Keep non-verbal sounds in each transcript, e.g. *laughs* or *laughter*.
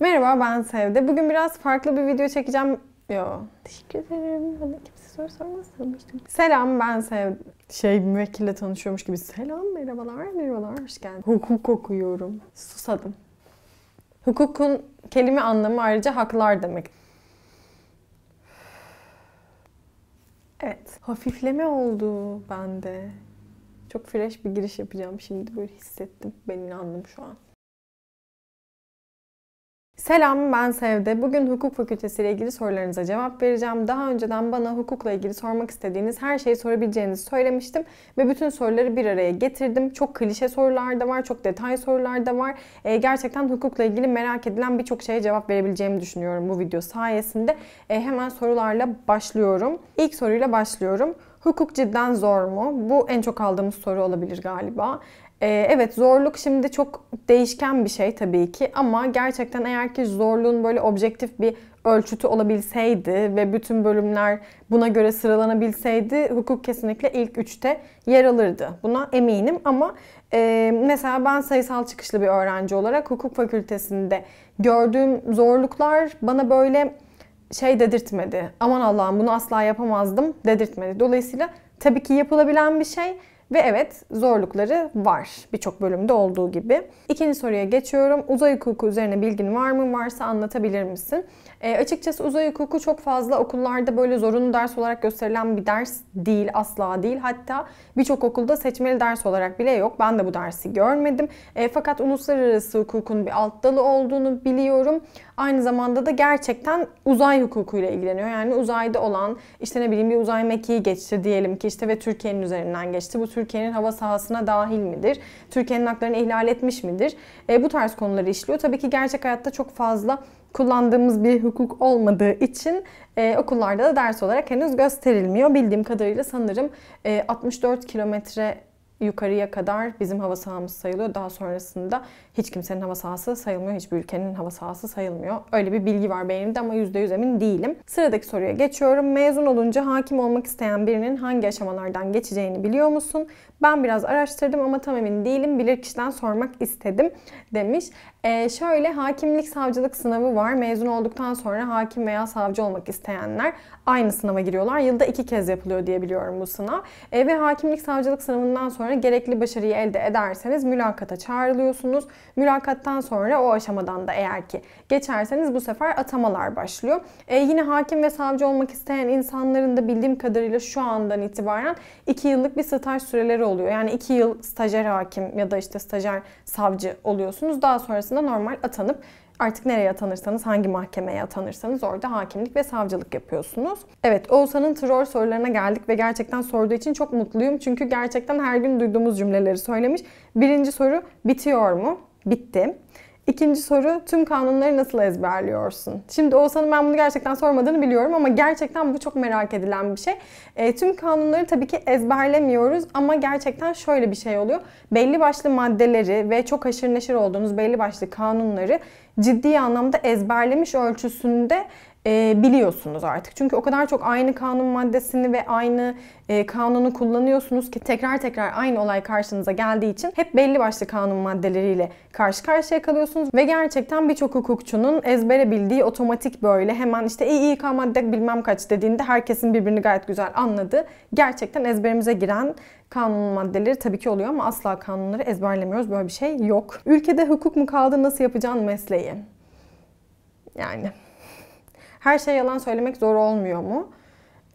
Merhaba ben Sevde. Bugün biraz farklı bir video çekeceğim. Yo. Teşekkür ederim. Bana hani kimse soru sormaz sanmıştım. Selam ben Sevde. Şey müvekkille tanışıyormuş gibi. Selam merhabalar merhabalar hoş geldin. Hukuk okuyorum. Susadım. Hukukun kelime anlamı ayrıca haklar demek. Evet. Hafifleme oldu bende. Çok fresh bir giriş yapacağım şimdi böyle hissettim. Beni anladım şu an. Selam ben Sevde. Bugün hukuk fakültesi ile ilgili sorularınıza cevap vereceğim. Daha önceden bana hukukla ilgili sormak istediğiniz her şeyi sorabileceğinizi söylemiştim ve bütün soruları bir araya getirdim. Çok klişe sorular da var, çok detay sorular da var. E, gerçekten hukukla ilgili merak edilen birçok şeye cevap verebileceğimi düşünüyorum bu video sayesinde. E, hemen sorularla başlıyorum. İlk soruyla başlıyorum. Hukuk cidden zor mu? Bu en çok aldığımız soru olabilir galiba. Ee, evet zorluk şimdi çok değişken bir şey tabii ki ama gerçekten eğer ki zorluğun böyle objektif bir ölçütü olabilseydi ve bütün bölümler buna göre sıralanabilseydi hukuk kesinlikle ilk üçte yer alırdı. Buna eminim ama e, mesela ben sayısal çıkışlı bir öğrenci olarak hukuk fakültesinde gördüğüm zorluklar bana böyle şey dedirtmedi. Aman Allah'ım bunu asla yapamazdım dedirtmedi. Dolayısıyla tabii ki yapılabilen bir şey ve evet zorlukları var birçok bölümde olduğu gibi. İkinci soruya geçiyorum. Uzay hukuku üzerine bilgin var mı? Varsa anlatabilir misin? E, açıkçası uzay hukuku çok fazla okullarda böyle zorunlu ders olarak gösterilen bir ders değil. Asla değil. Hatta birçok okulda seçmeli ders olarak bile yok. Ben de bu dersi görmedim. E, fakat uluslararası hukukun bir alt dalı olduğunu biliyorum. Aynı zamanda da gerçekten uzay hukukuyla ilgileniyor. Yani uzayda olan işte ne bileyim bir uzay mekiği geçti diyelim ki işte ve Türkiye'nin üzerinden geçti. Bu Türkiye Türkiye'nin hava sahasına dahil midir? Türkiye'nin haklarını ihlal etmiş midir? E, bu tarz konuları işliyor. Tabii ki gerçek hayatta çok fazla kullandığımız bir hukuk olmadığı için e, okullarda da ders olarak henüz gösterilmiyor. Bildiğim kadarıyla sanırım e, 64 kilometre yukarıya kadar bizim hava sahamız sayılıyor. Daha sonrasında hiç kimsenin hava sahası sayılmıyor. Hiçbir ülkenin hava sahası sayılmıyor. Öyle bir bilgi var benim de ama %100 emin değilim. Sıradaki soruya geçiyorum. Mezun olunca hakim olmak isteyen birinin hangi aşamalardan geçeceğini biliyor musun? Ben biraz araştırdım ama tam emin değilim. kişiden sormak istedim demiş. Ee, şöyle hakimlik savcılık sınavı var. Mezun olduktan sonra hakim veya savcı olmak isteyenler aynı sınava giriyorlar. Yılda iki kez yapılıyor diye biliyorum bu sınav. Ee, ve hakimlik savcılık sınavından sonra gerekli başarıyı elde ederseniz mülakata çağrılıyorsunuz. Mülakattan sonra o aşamadan da eğer ki geçerseniz bu sefer atamalar başlıyor. Ee, yine hakim ve savcı olmak isteyen insanların da bildiğim kadarıyla şu andan itibaren iki yıllık bir staj süreleri oluyor oluyor. Yani iki yıl stajyer hakim ya da işte stajyer savcı oluyorsunuz. Daha sonrasında normal atanıp artık nereye atanırsanız, hangi mahkemeye atanırsanız orada hakimlik ve savcılık yapıyorsunuz. Evet, Oğuzhan'ın troll sorularına geldik ve gerçekten sorduğu için çok mutluyum. Çünkü gerçekten her gün duyduğumuz cümleleri söylemiş. Birinci soru bitiyor mu? Bitti. İkinci soru, tüm kanunları nasıl ezberliyorsun? Şimdi Oğuzhan'ın ben bunu gerçekten sormadığını biliyorum ama gerçekten bu çok merak edilen bir şey. E, tüm kanunları tabii ki ezberlemiyoruz ama gerçekten şöyle bir şey oluyor. Belli başlı maddeleri ve çok aşırı neşir olduğunuz belli başlı kanunları ciddi anlamda ezberlemiş ölçüsünde e, biliyorsunuz artık. Çünkü o kadar çok aynı kanun maddesini ve aynı e, kanunu kullanıyorsunuz ki tekrar tekrar aynı olay karşınıza geldiği için hep belli başlı kanun maddeleriyle karşı karşıya kalıyorsunuz ve gerçekten birçok hukukçunun ezbere bildiği otomatik böyle hemen işte İİK madde bilmem kaç dediğinde herkesin birbirini gayet güzel anladı. Gerçekten ezberimize giren kanun maddeleri tabii ki oluyor ama asla kanunları ezberlemiyoruz. Böyle bir şey yok. Ülkede hukuk mu kaldı nasıl yapacaksın mesleği? Yani her şey yalan söylemek zor olmuyor mu?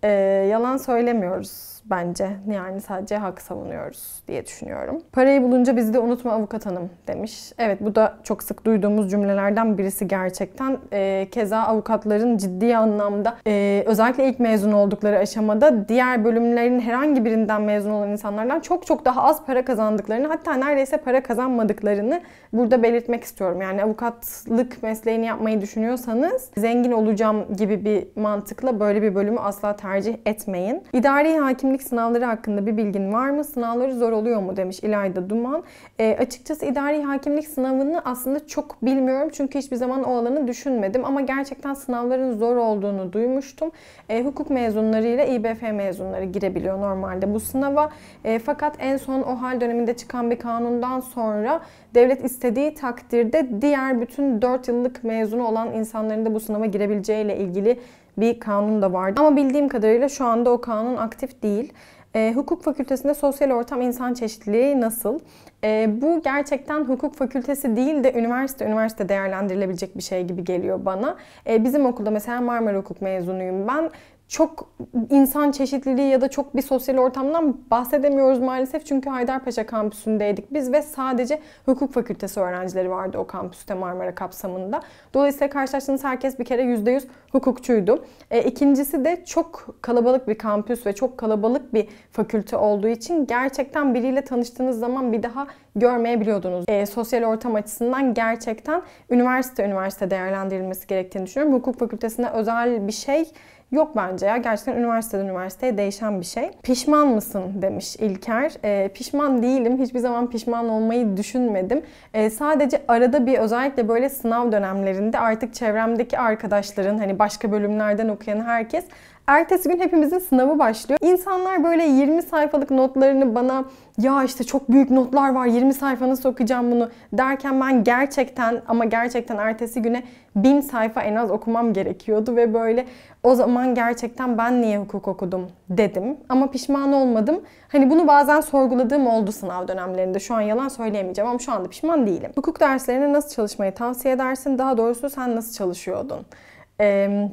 Ee, yalan söylemiyoruz bence. Yani sadece hak savunuyoruz diye düşünüyorum. Parayı bulunca bizi de unutma avukat hanım demiş. Evet bu da çok sık duyduğumuz cümlelerden birisi gerçekten. E, keza avukatların ciddi anlamda e, özellikle ilk mezun oldukları aşamada diğer bölümlerin herhangi birinden mezun olan insanlardan çok çok daha az para kazandıklarını hatta neredeyse para kazanmadıklarını burada belirtmek istiyorum. Yani avukatlık mesleğini yapmayı düşünüyorsanız zengin olacağım gibi bir mantıkla böyle bir bölümü asla tercih etmeyin. İdari hakimlik Akademik sınavları hakkında bir bilgin var mı? Sınavları zor oluyor mu demiş İlayda Duman. E, açıkçası idari hakimlik sınavını aslında çok bilmiyorum. Çünkü hiçbir zaman o alanı düşünmedim. Ama gerçekten sınavların zor olduğunu duymuştum. E, hukuk mezunlarıyla İBF mezunları girebiliyor normalde bu sınava. E, fakat en son o hal döneminde çıkan bir kanundan sonra devlet istediği takdirde diğer bütün 4 yıllık mezunu olan insanların da bu sınava girebileceğiyle ilgili bir kanun da vardı. Ama bildiğim kadarıyla şu anda o kanun aktif değil. E, hukuk fakültesinde sosyal ortam insan çeşitliliği nasıl? E, bu gerçekten hukuk fakültesi değil de üniversite üniversite değerlendirilebilecek bir şey gibi geliyor bana. E, bizim okulda mesela Marmara Hukuk mezunuyum ben çok insan çeşitliliği ya da çok bir sosyal ortamdan bahsedemiyoruz maalesef. Çünkü Haydarpaşa kampüsündeydik biz ve sadece hukuk fakültesi öğrencileri vardı o kampüste Marmara kapsamında. Dolayısıyla karşılaştığınız herkes bir kere %100 hukukçuydu. E, ikincisi de çok kalabalık bir kampüs ve çok kalabalık bir fakülte olduğu için gerçekten biriyle tanıştığınız zaman bir daha görmeyebiliyordunuz. E, sosyal ortam açısından gerçekten üniversite üniversite değerlendirilmesi gerektiğini düşünüyorum. Hukuk fakültesinde özel bir şey Yok bence ya. Gerçekten üniversiteden üniversiteye değişen bir şey. Pişman mısın demiş İlker. E, pişman değilim. Hiçbir zaman pişman olmayı düşünmedim. E, sadece arada bir özellikle böyle sınav dönemlerinde artık çevremdeki arkadaşların hani başka bölümlerden okuyan herkes Ertesi gün hepimizin sınavı başlıyor. İnsanlar böyle 20 sayfalık notlarını bana ya işte çok büyük notlar var 20 sayfana sokacağım bunu derken ben gerçekten ama gerçekten ertesi güne bin sayfa en az okumam gerekiyordu ve böyle o zaman gerçekten ben niye hukuk okudum dedim ama pişman olmadım. Hani bunu bazen sorguladığım oldu sınav dönemlerinde. Şu an yalan söyleyemeyeceğim ama şu anda pişman değilim. Hukuk derslerine nasıl çalışmayı tavsiye edersin? Daha doğrusu sen nasıl çalışıyordun?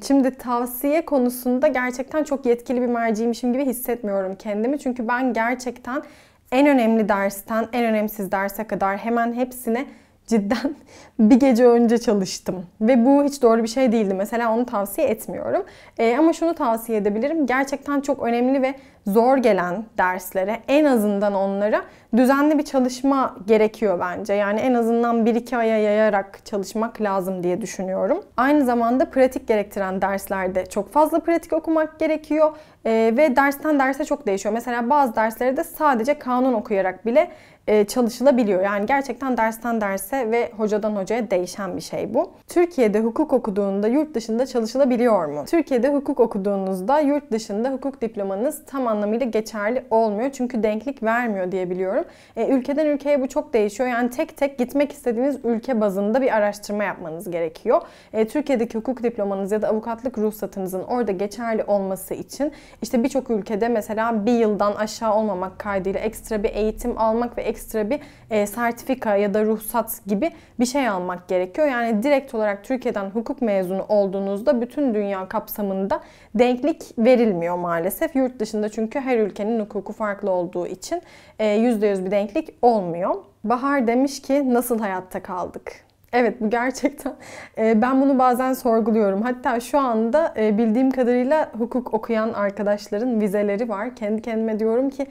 Şimdi tavsiye konusunda gerçekten çok yetkili bir merciymişim gibi hissetmiyorum kendimi. Çünkü ben gerçekten en önemli dersten en önemsiz derse kadar hemen hepsine cidden *laughs* bir gece önce çalıştım. Ve bu hiç doğru bir şey değildi. Mesela onu tavsiye etmiyorum. E, ama şunu tavsiye edebilirim. Gerçekten çok önemli ve zor gelen derslere en azından onlara düzenli bir çalışma gerekiyor bence. Yani en azından 1-2 aya yayarak çalışmak lazım diye düşünüyorum. Aynı zamanda pratik gerektiren derslerde çok fazla pratik okumak gerekiyor. E, ve dersten derse çok değişiyor. Mesela bazı derslerde sadece kanun okuyarak bile e, çalışılabiliyor. Yani gerçekten dersten derse ve hocadan hocaya değişen bir şey bu. Türkiye'de hukuk okuduğunda yurt dışında çalışılabiliyor mu? Türkiye'de hukuk okuduğunuzda yurt dışında hukuk diplomanız tam anlamıyla geçerli olmuyor. Çünkü denklik vermiyor diyebiliyorum E, ülkeden ülkeye bu çok değişiyor. Yani tek tek gitmek istediğiniz ülke bazında bir araştırma yapmanız gerekiyor. E, Türkiye'deki hukuk diplomanız ya da avukatlık ruhsatınızın orada geçerli olması için işte birçok ülkede mesela bir yıldan aşağı olmamak kaydıyla ekstra bir eğitim almak ve ekstra ekstra bir e, sertifika ya da ruhsat gibi bir şey almak gerekiyor. Yani direkt olarak Türkiye'den hukuk mezunu olduğunuzda bütün dünya kapsamında denklik verilmiyor maalesef. Yurt dışında çünkü her ülkenin hukuku farklı olduğu için e, %100 bir denklik olmuyor. Bahar demiş ki nasıl hayatta kaldık? Evet bu gerçekten e, ben bunu bazen sorguluyorum. Hatta şu anda e, bildiğim kadarıyla hukuk okuyan arkadaşların vizeleri var. Kendi kendime diyorum ki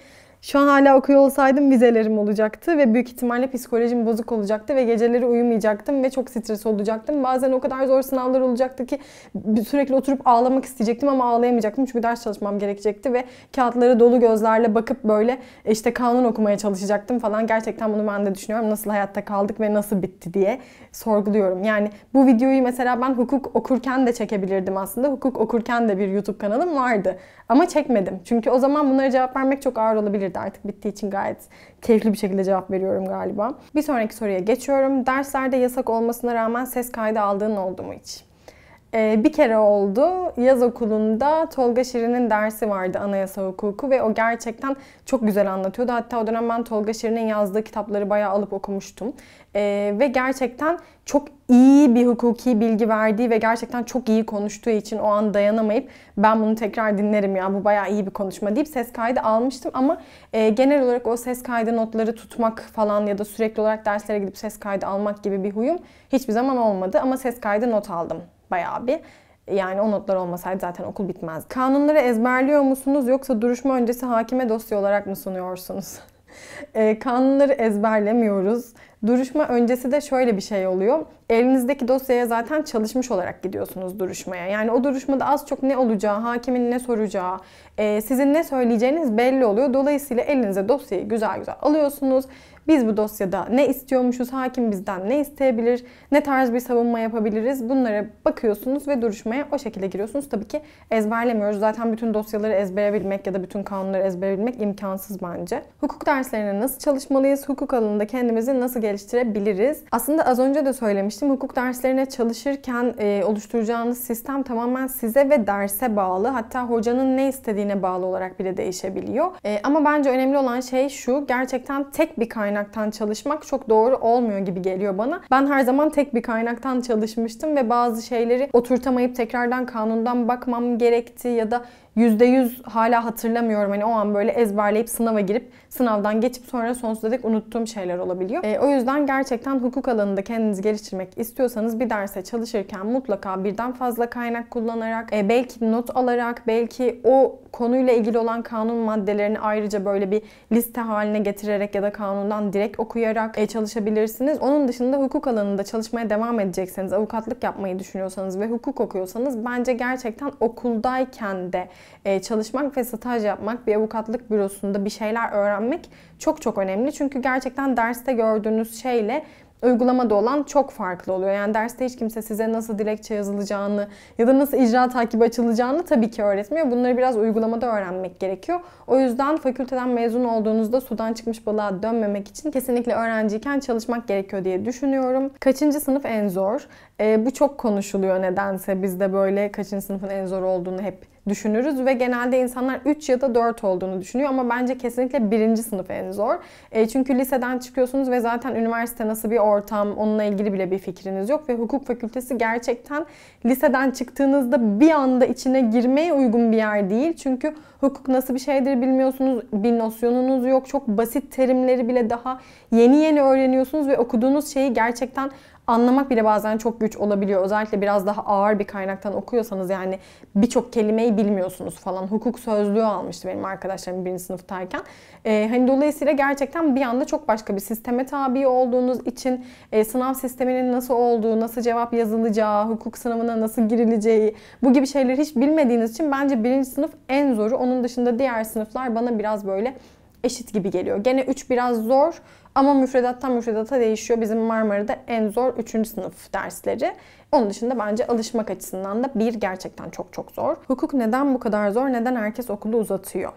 şu an hala okuyor olsaydım vizelerim olacaktı ve büyük ihtimalle psikolojim bozuk olacaktı ve geceleri uyumayacaktım ve çok stres olacaktım. Bazen o kadar zor sınavlar olacaktı ki sürekli oturup ağlamak isteyecektim ama ağlayamayacaktım çünkü ders çalışmam gerekecekti ve kağıtları dolu gözlerle bakıp böyle e, işte kanun okumaya çalışacaktım falan. Gerçekten bunu ben de düşünüyorum. Nasıl hayatta kaldık ve nasıl bitti diye sorguluyorum. Yani bu videoyu mesela ben hukuk okurken de çekebilirdim aslında. Hukuk okurken de bir YouTube kanalım vardı. Ama çekmedim. Çünkü o zaman bunlara cevap vermek çok ağır olabilirdi de artık bittiği için gayet keyifli bir şekilde cevap veriyorum galiba. Bir sonraki soruya geçiyorum. Derslerde yasak olmasına rağmen ses kaydı aldığın oldu mu hiç? Ee, bir kere oldu. Yaz okulunda Tolga Şirin'in dersi vardı anayasa hukuku ve o gerçekten çok güzel anlatıyordu. Hatta o dönem ben Tolga Şirin'in yazdığı kitapları bayağı alıp okumuştum. Ee, ve gerçekten çok iyi bir hukuki bilgi verdiği ve gerçekten çok iyi konuştuğu için o an dayanamayıp ben bunu tekrar dinlerim ya bu bayağı iyi bir konuşma deyip ses kaydı almıştım ama e, genel olarak o ses kaydı notları tutmak falan ya da sürekli olarak derslere gidip ses kaydı almak gibi bir huyum hiçbir zaman olmadı ama ses kaydı not aldım bayağı bir. Yani o notlar olmasaydı zaten okul bitmez. Kanunları ezberliyor musunuz yoksa duruşma öncesi hakime dosya olarak mı sunuyorsunuz? *laughs* e, kanunları ezberlemiyoruz. Duruşma öncesi de şöyle bir şey oluyor. Elinizdeki dosyaya zaten çalışmış olarak gidiyorsunuz duruşmaya. Yani o duruşmada az çok ne olacağı, hakimin ne soracağı, e, sizin ne söyleyeceğiniz belli oluyor. Dolayısıyla elinize dosyayı güzel güzel alıyorsunuz. Biz bu dosyada ne istiyormuşuz, hakim bizden ne isteyebilir, ne tarz bir savunma yapabiliriz bunlara bakıyorsunuz ve duruşmaya o şekilde giriyorsunuz. Tabii ki ezberlemiyoruz. Zaten bütün dosyaları ezbere bilmek ya da bütün kanunları ezbere bilmek imkansız bence. Hukuk derslerine nasıl çalışmalıyız, hukuk alanında kendimizi nasıl geliştirmeliyiz geliştirebiliriz. Aslında az önce de söylemiştim. Hukuk derslerine çalışırken e, oluşturacağınız sistem tamamen size ve derse bağlı. Hatta hocanın ne istediğine bağlı olarak bile değişebiliyor. E, ama bence önemli olan şey şu. Gerçekten tek bir kaynaktan çalışmak çok doğru olmuyor gibi geliyor bana. Ben her zaman tek bir kaynaktan çalışmıştım ve bazı şeyleri oturtamayıp tekrardan kanundan bakmam gerekti ya da %100 hala hatırlamıyorum. Hani o an böyle ezberleyip sınava girip sınavdan geçip sonra sonsuza dek unuttuğum şeyler olabiliyor. E, o yüzden gerçekten hukuk alanında kendinizi geliştirmek istiyorsanız bir derse çalışırken mutlaka birden fazla kaynak kullanarak, e, belki not alarak, belki o konuyla ilgili olan kanun maddelerini ayrıca böyle bir liste haline getirerek ya da kanundan direkt okuyarak e, çalışabilirsiniz. Onun dışında hukuk alanında çalışmaya devam edecekseniz, avukatlık yapmayı düşünüyorsanız ve hukuk okuyorsanız bence gerçekten okuldayken de ee, çalışmak ve staj yapmak, bir avukatlık bürosunda bir şeyler öğrenmek çok çok önemli. Çünkü gerçekten derste gördüğünüz şeyle uygulamada olan çok farklı oluyor. Yani derste hiç kimse size nasıl dilekçe yazılacağını ya da nasıl icra takibi açılacağını tabii ki öğretmiyor. Bunları biraz uygulamada öğrenmek gerekiyor. O yüzden fakülteden mezun olduğunuzda sudan çıkmış balığa dönmemek için kesinlikle öğrenciyken çalışmak gerekiyor diye düşünüyorum. Kaçıncı sınıf en zor? E, bu çok konuşuluyor nedense. Bizde böyle kaçıncı sınıfın en zor olduğunu hep düşünürüz ve genelde insanlar 3 ya da 4 olduğunu düşünüyor ama bence kesinlikle birinci sınıf en zor. E, çünkü liseden çıkıyorsunuz ve zaten üniversite nasıl bir ortam onunla ilgili bile bir fikriniz yok ve hukuk fakültesi gerçekten liseden çıktığınızda bir anda içine girmeye uygun bir yer değil. Çünkü hukuk nasıl bir şeydir bilmiyorsunuz, bir nosyonunuz yok. Çok basit terimleri bile daha yeni yeni öğreniyorsunuz ve okuduğunuz şeyi gerçekten anlamak bile bazen çok güç olabiliyor. Özellikle biraz daha ağır bir kaynaktan okuyorsanız yani birçok kelimeyi bilmiyorsunuz falan. Hukuk sözlüğü almıştı benim arkadaşlarım birinci sınıftayken. Ee, hani dolayısıyla gerçekten bir anda çok başka bir sisteme tabi olduğunuz için e, sınav sisteminin nasıl olduğu, nasıl cevap yazılacağı, hukuk sınavına nasıl girileceği bu gibi şeyleri hiç bilmediğiniz için bence birinci sınıf en zoru. Onun dışında diğer sınıflar bana biraz böyle eşit gibi geliyor. Gene 3 biraz zor ama müfredattan müfredata değişiyor. Bizim Marmara'da en zor 3. sınıf dersleri. Onun dışında bence alışmak açısından da bir gerçekten çok çok zor. Hukuk neden bu kadar zor? Neden herkes okulu uzatıyor?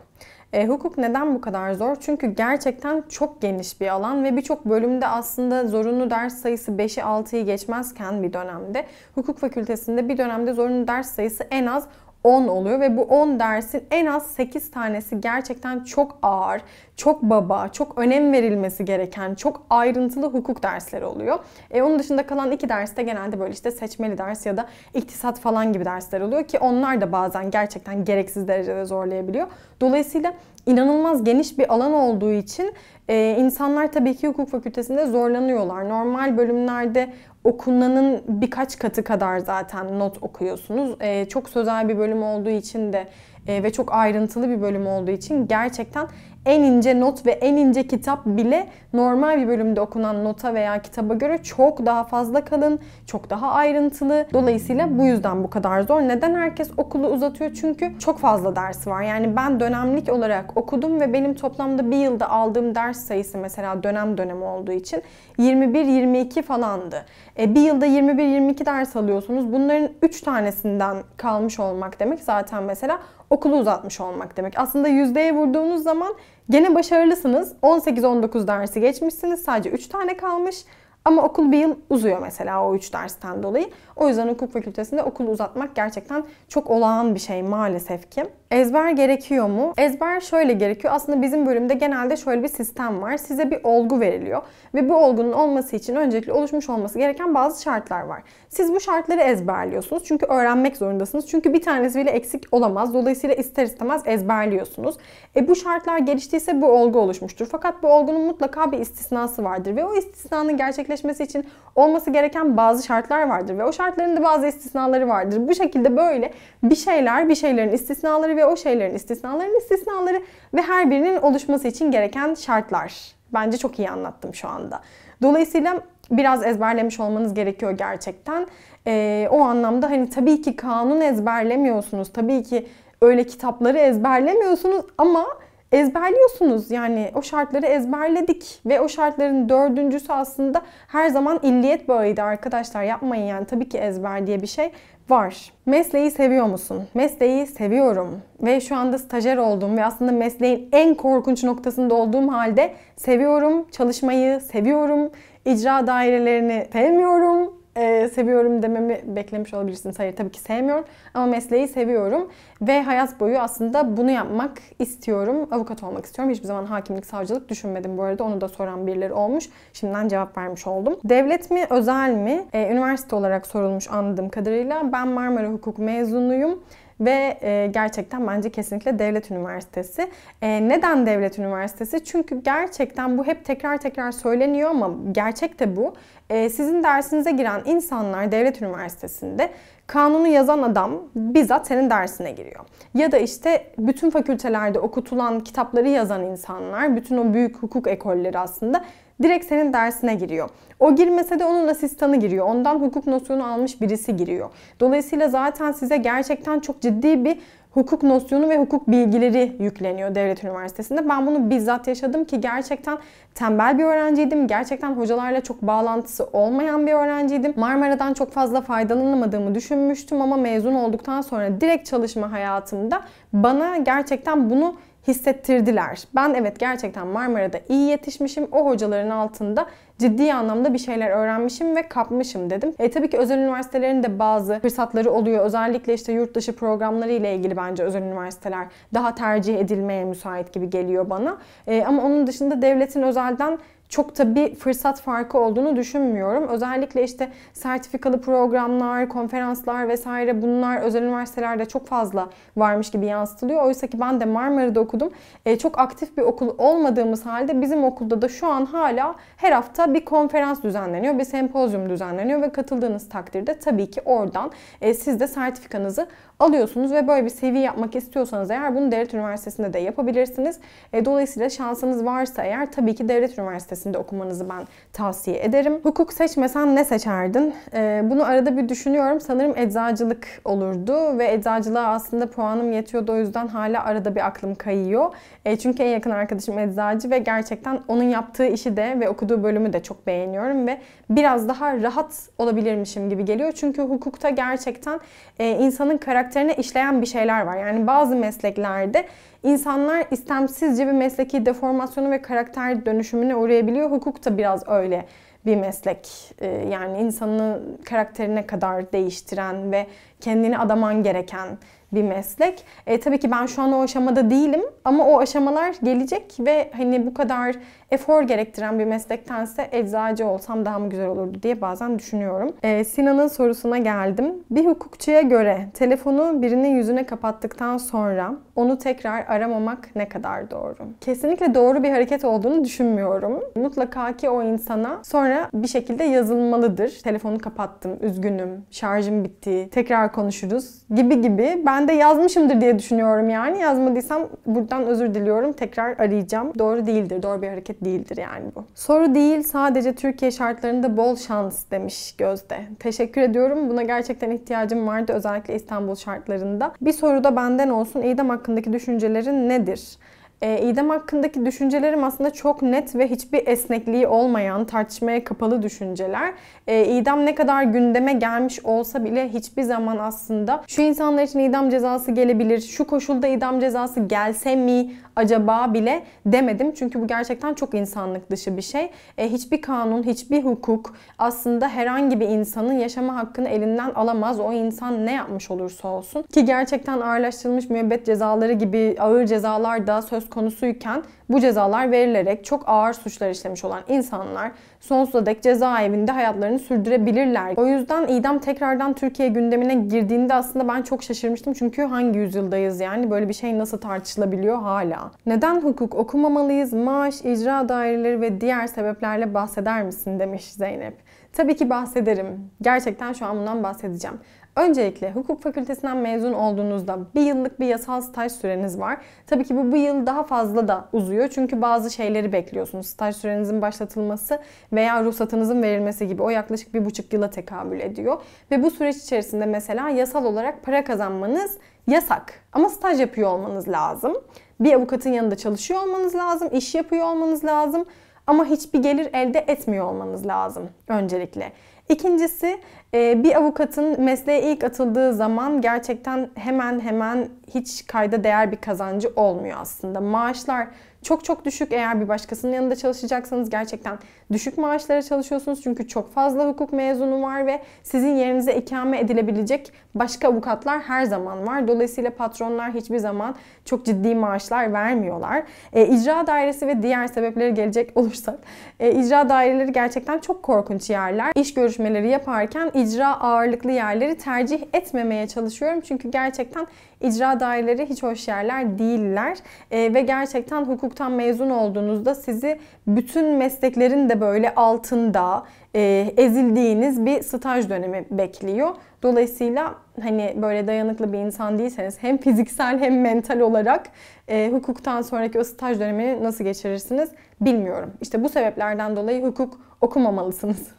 E, hukuk neden bu kadar zor? Çünkü gerçekten çok geniş bir alan ve birçok bölümde aslında zorunlu ders sayısı 5'i 6'yı geçmezken bir dönemde hukuk fakültesinde bir dönemde zorunlu ders sayısı en az 10 oluyor ve bu 10 dersin en az 8 tanesi gerçekten çok ağır, çok baba, çok önem verilmesi gereken, çok ayrıntılı hukuk dersleri oluyor. E onun dışında kalan 2 derste genelde böyle işte seçmeli ders ya da iktisat falan gibi dersler oluyor ki onlar da bazen gerçekten gereksiz derecede zorlayabiliyor. Dolayısıyla inanılmaz geniş bir alan olduğu için e, insanlar tabii ki hukuk fakültesinde zorlanıyorlar. Normal bölümlerde okunanın birkaç katı kadar zaten not okuyorsunuz. E, çok sözel bir bölüm olduğu için de e, ve çok ayrıntılı bir bölüm olduğu için gerçekten en ince not ve en ince kitap bile normal bir bölümde okunan nota veya kitaba göre çok daha fazla kalın, çok daha ayrıntılı. Dolayısıyla bu yüzden bu kadar zor. Neden herkes okulu uzatıyor? Çünkü çok fazla dersi var. Yani ben dönemlik olarak okudum ve benim toplamda bir yılda aldığım ders sayısı mesela dönem dönemi olduğu için 21-22 falandı. E, bir yılda 21-22 ders alıyorsunuz. Bunların 3 tanesinden kalmış olmak demek zaten mesela okulu uzatmış olmak demek. Aslında yüzdeye vurduğunuz zaman gene başarılısınız. 18-19 dersi geçmişsiniz. Sadece 3 tane kalmış. Ama okul bir yıl uzuyor mesela o 3 dersten dolayı. O yüzden hukuk fakültesinde okul uzatmak gerçekten çok olağan bir şey maalesef ki. Ezber gerekiyor mu? Ezber şöyle gerekiyor. Aslında bizim bölümde genelde şöyle bir sistem var. Size bir olgu veriliyor ve bu olgunun olması için öncelikle oluşmuş olması gereken bazı şartlar var. Siz bu şartları ezberliyorsunuz. Çünkü öğrenmek zorundasınız. Çünkü bir tanesi bile eksik olamaz. Dolayısıyla ister istemez ezberliyorsunuz. E bu şartlar geliştiyse bu olgu oluşmuştur. Fakat bu olgunun mutlaka bir istisnası vardır ve o istisnanın gerçekleşmesi için olması gereken bazı şartlar vardır ve o şart şartlarında bazı istisnaları vardır. Bu şekilde böyle bir şeyler, bir şeylerin istisnaları ve o şeylerin istisnaların istisnaları ve her birinin oluşması için gereken şartlar. Bence çok iyi anlattım şu anda. Dolayısıyla biraz ezberlemiş olmanız gerekiyor gerçekten. Ee, o anlamda hani tabii ki kanun ezberlemiyorsunuz. Tabii ki öyle kitapları ezberlemiyorsunuz ama ezberliyorsunuz. Yani o şartları ezberledik ve o şartların dördüncüsü aslında her zaman illiyet bağıydı arkadaşlar. Yapmayın yani tabii ki ezber diye bir şey var. Mesleği seviyor musun? Mesleği seviyorum ve şu anda stajyer olduğum ve aslında mesleğin en korkunç noktasında olduğum halde seviyorum, çalışmayı seviyorum, icra dairelerini sevmiyorum e, seviyorum dememi beklemiş olabilirsiniz. Hayır tabii ki sevmiyorum ama mesleği seviyorum ve hayat boyu aslında bunu yapmak istiyorum. Avukat olmak istiyorum. Hiçbir zaman hakimlik, savcılık düşünmedim bu arada. Onu da soran birileri olmuş. Şimdiden cevap vermiş oldum. Devlet mi, özel mi? E, üniversite olarak sorulmuş anladığım kadarıyla. Ben Marmara Hukuk mezunuyum ve e, gerçekten bence kesinlikle devlet üniversitesi. E, neden devlet üniversitesi? Çünkü gerçekten bu hep tekrar tekrar söyleniyor ama gerçek de bu. E, sizin dersinize giren insanlar devlet üniversitesinde kanunu yazan adam bizzat senin dersine giriyor. Ya da işte bütün fakültelerde okutulan kitapları yazan insanlar, bütün o büyük hukuk ekolleri aslında direkt senin dersine giriyor. O girmese de onun asistanı giriyor. Ondan hukuk nosyonu almış birisi giriyor. Dolayısıyla zaten size gerçekten çok ciddi bir hukuk nosyonu ve hukuk bilgileri yükleniyor devlet üniversitesinde. Ben bunu bizzat yaşadım ki gerçekten tembel bir öğrenciydim. Gerçekten hocalarla çok bağlantısı olmayan bir öğrenciydim. Marmara'dan çok fazla faydalanamadığımı düşünmüştüm ama mezun olduktan sonra direkt çalışma hayatımda bana gerçekten bunu hissettirdiler. Ben evet gerçekten Marmara'da iyi yetişmişim. O hocaların altında ciddi anlamda bir şeyler öğrenmişim ve kapmışım dedim. E tabii ki özel üniversitelerin de bazı fırsatları oluyor. Özellikle işte yurt dışı programları ile ilgili bence özel üniversiteler daha tercih edilmeye müsait gibi geliyor bana. E, ama onun dışında devletin özelden çok da bir fırsat farkı olduğunu düşünmüyorum. Özellikle işte sertifikalı programlar, konferanslar vesaire bunlar özel üniversitelerde çok fazla varmış gibi yansıtılıyor. Oysa ki ben de Marmara'da okudum. E, çok aktif bir okul olmadığımız halde bizim okulda da şu an hala her hafta bir konferans düzenleniyor, bir sempozyum düzenleniyor ve katıldığınız takdirde tabii ki oradan e, siz de sertifikanızı alıyorsunuz ve böyle bir seviye yapmak istiyorsanız eğer bunu devlet üniversitesinde de yapabilirsiniz. E, dolayısıyla şansınız varsa eğer tabii ki devlet üniversitesinde okumanızı ben tavsiye ederim. Hukuk seçmesen ne seçerdin? E, bunu arada bir düşünüyorum. Sanırım eczacılık olurdu ve eczacılığa aslında puanım yetiyordu. O yüzden hala arada bir aklım kayıyor. E, çünkü en yakın arkadaşım eczacı ve gerçekten onun yaptığı işi de ve okuduğu bölümü de çok beğeniyorum ve biraz daha rahat olabilirmişim gibi geliyor. Çünkü hukukta gerçekten e, insanın karakter karakterine işleyen bir şeyler var. Yani bazı mesleklerde insanlar istemsizce bir mesleki deformasyonu ve karakter dönüşümüne uğrayabiliyor. Hukuk da biraz öyle bir meslek. Ee, yani insanı karakterine kadar değiştiren ve kendini adaman gereken bir meslek. E, tabii ki ben şu an o aşamada değilim ama o aşamalar gelecek ve hani bu kadar efor gerektiren bir meslektense eczacı olsam daha mı güzel olurdu diye bazen düşünüyorum. E, Sinan'ın sorusuna geldim. Bir hukukçuya göre telefonu birinin yüzüne kapattıktan sonra onu tekrar aramamak ne kadar doğru? Kesinlikle doğru bir hareket olduğunu düşünmüyorum. Mutlaka ki o insana sonra bir şekilde yazılmalıdır. Telefonu kapattım, üzgünüm, şarjım bitti, tekrar konuşuruz gibi gibi ben ben de yazmışımdır diye düşünüyorum yani. Yazmadıysam buradan özür diliyorum. Tekrar arayacağım. Doğru değildir. Doğru bir hareket değildir yani bu. Soru değil sadece Türkiye şartlarında bol şans demiş Gözde. Teşekkür ediyorum. Buna gerçekten ihtiyacım vardı özellikle İstanbul şartlarında. Bir soru da benden olsun. İdam hakkındaki düşüncelerin nedir? E, ee, idam hakkındaki düşüncelerim aslında çok net ve hiçbir esnekliği olmayan, tartışmaya kapalı düşünceler. E, ee, idam ne kadar gündeme gelmiş olsa bile hiçbir zaman aslında şu insanlar için idam cezası gelebilir, şu koşulda idam cezası gelse mi acaba bile demedim. Çünkü bu gerçekten çok insanlık dışı bir şey. E, hiçbir kanun, hiçbir hukuk aslında herhangi bir insanın yaşama hakkını elinden alamaz. O insan ne yapmış olursa olsun. Ki gerçekten ağırlaştırılmış müebbet cezaları gibi ağır cezalar da söz söz konusuyken bu cezalar verilerek çok ağır suçlar işlemiş olan insanlar sonsuza dek cezaevinde hayatlarını sürdürebilirler. O yüzden idam tekrardan Türkiye gündemine girdiğinde aslında ben çok şaşırmıştım. Çünkü hangi yüzyıldayız yani böyle bir şey nasıl tartışılabiliyor hala? Neden hukuk okumamalıyız? Maaş, icra daireleri ve diğer sebeplerle bahseder misin demiş Zeynep. Tabii ki bahsederim. Gerçekten şu an bundan bahsedeceğim. Öncelikle hukuk fakültesinden mezun olduğunuzda bir yıllık bir yasal staj süreniz var. Tabii ki bu bir yıl daha fazla da uzuyor. Çünkü bazı şeyleri bekliyorsunuz. Staj sürenizin başlatılması veya ruhsatınızın verilmesi gibi o yaklaşık bir buçuk yıla tekabül ediyor. Ve bu süreç içerisinde mesela yasal olarak para kazanmanız yasak. Ama staj yapıyor olmanız lazım. Bir avukatın yanında çalışıyor olmanız lazım. iş yapıyor olmanız lazım ama hiçbir gelir elde etmiyor olmanız lazım öncelikle. İkincisi ee, bir avukatın mesleğe ilk atıldığı zaman gerçekten hemen hemen hiç kayda değer bir kazancı olmuyor aslında. Maaşlar çok çok düşük eğer bir başkasının yanında çalışacaksanız gerçekten düşük maaşlara çalışıyorsunuz. Çünkü çok fazla hukuk mezunu var ve sizin yerinize ikame edilebilecek başka avukatlar her zaman var. Dolayısıyla patronlar hiçbir zaman çok ciddi maaşlar vermiyorlar. E, icra dairesi ve diğer sebepleri gelecek *laughs* olursak e, icra daireleri gerçekten çok korkunç yerler. İş görüşmeleri yaparken icra ağırlıklı yerleri tercih etmemeye çalışıyorum. Çünkü gerçekten icra daireleri hiç hoş yerler değiller. E, ve gerçekten hukuktan mezun olduğunuzda sizi bütün mesleklerin de böyle altında e, ezildiğiniz bir staj dönemi bekliyor. Dolayısıyla hani böyle dayanıklı bir insan değilseniz hem fiziksel hem mental olarak e, hukuktan sonraki o staj dönemini nasıl geçirirsiniz bilmiyorum. İşte bu sebeplerden dolayı hukuk okumamalısınız. *laughs*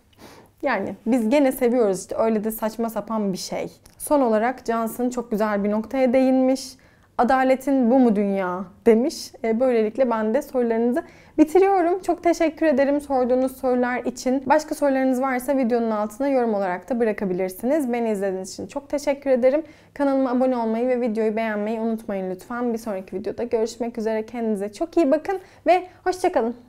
Yani biz gene seviyoruz işte öyle de saçma sapan bir şey. Son olarak Johnson çok güzel bir noktaya değinmiş. Adaletin bu mu dünya demiş. E, böylelikle ben de sorularınızı bitiriyorum. Çok teşekkür ederim sorduğunuz sorular için. Başka sorularınız varsa videonun altına yorum olarak da bırakabilirsiniz. Beni izlediğiniz için çok teşekkür ederim. Kanalıma abone olmayı ve videoyu beğenmeyi unutmayın lütfen. Bir sonraki videoda görüşmek üzere. Kendinize çok iyi bakın ve hoşçakalın.